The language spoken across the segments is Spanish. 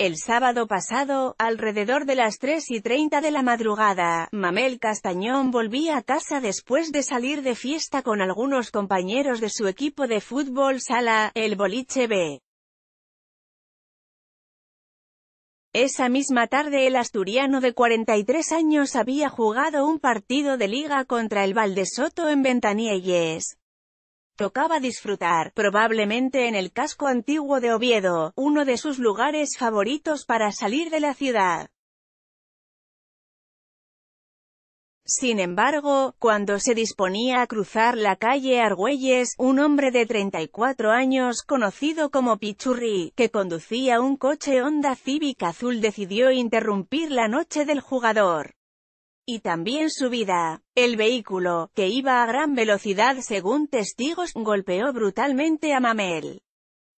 El sábado pasado, alrededor de las 3 y 30 de la madrugada, Mamel Castañón volvía a casa después de salir de fiesta con algunos compañeros de su equipo de fútbol sala, el Boliche B. Esa misma tarde el asturiano de 43 años había jugado un partido de liga contra el Valdesoto en Ventanieyes. Tocaba disfrutar, probablemente en el casco antiguo de Oviedo, uno de sus lugares favoritos para salir de la ciudad. Sin embargo, cuando se disponía a cruzar la calle Argüelles, un hombre de 34 años, conocido como Pichurri, que conducía un coche Honda Civic azul decidió interrumpir la noche del jugador y también su vida. El vehículo, que iba a gran velocidad según testigos, golpeó brutalmente a Mamel.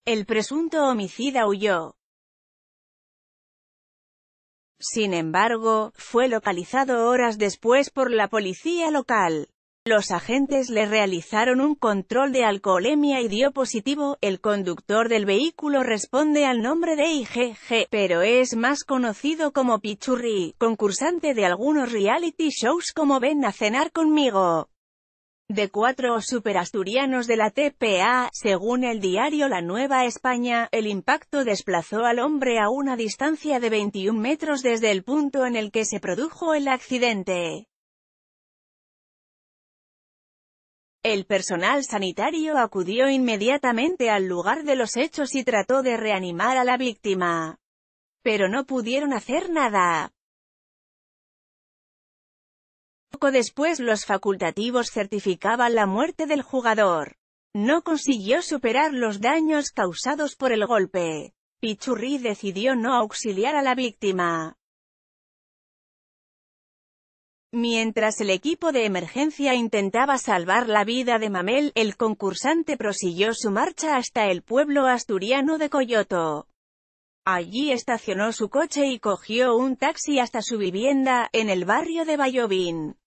El presunto homicida huyó. Sin embargo, fue localizado horas después por la policía local. Los agentes le realizaron un control de alcoholemia y dio positivo. El conductor del vehículo responde al nombre de IGG, pero es más conocido como Pichurri, concursante de algunos reality shows como Ven a cenar conmigo. De cuatro superasturianos de la TPA, según el diario La Nueva España, el impacto desplazó al hombre a una distancia de 21 metros desde el punto en el que se produjo el accidente. El personal sanitario acudió inmediatamente al lugar de los hechos y trató de reanimar a la víctima. Pero no pudieron hacer nada. Poco después los facultativos certificaban la muerte del jugador. No consiguió superar los daños causados por el golpe. Pichurri decidió no auxiliar a la víctima. Mientras el equipo de emergencia intentaba salvar la vida de Mamel, el concursante prosiguió su marcha hasta el pueblo asturiano de Coyoto. Allí estacionó su coche y cogió un taxi hasta su vivienda, en el barrio de Bayobín.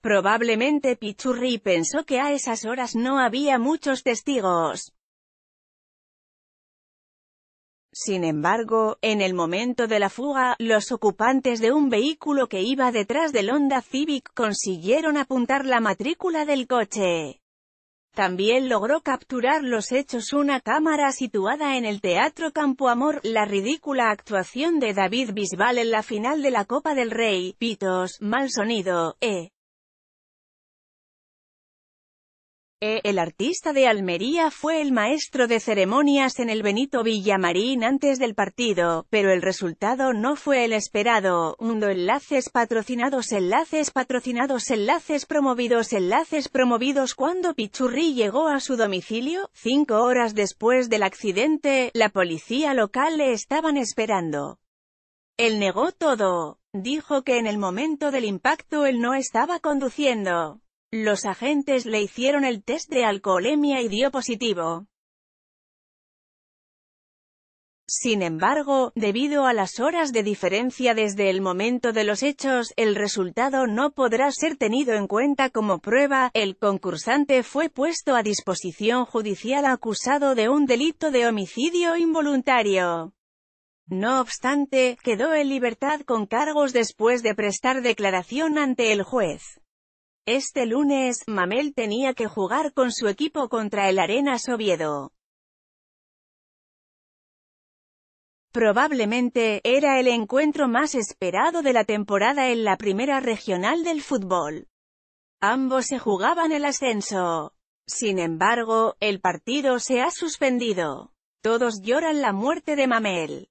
Probablemente Pichurri pensó que a esas horas no había muchos testigos. Sin embargo, en el momento de la fuga, los ocupantes de un vehículo que iba detrás del Honda Civic consiguieron apuntar la matrícula del coche. También logró capturar los hechos una cámara situada en el Teatro Campo Amor, la ridícula actuación de David Bisbal en la final de la Copa del Rey, pitos, mal sonido, e. Eh. Eh, el artista de Almería fue el maestro de ceremonias en el Benito Villamarín antes del partido, pero el resultado no fue el esperado. Mundo enlaces patrocinados enlaces patrocinados enlaces promovidos enlaces promovidos cuando Pichurri llegó a su domicilio, cinco horas después del accidente, la policía local le estaban esperando. Él negó todo. Dijo que en el momento del impacto él no estaba conduciendo. Los agentes le hicieron el test de alcoholemia y dio positivo. Sin embargo, debido a las horas de diferencia desde el momento de los hechos, el resultado no podrá ser tenido en cuenta como prueba. El concursante fue puesto a disposición judicial acusado de un delito de homicidio involuntario. No obstante, quedó en libertad con cargos después de prestar declaración ante el juez. Este lunes, Mamel tenía que jugar con su equipo contra el Arenas Oviedo. Probablemente, era el encuentro más esperado de la temporada en la primera regional del fútbol. Ambos se jugaban el ascenso. Sin embargo, el partido se ha suspendido. Todos lloran la muerte de Mamel.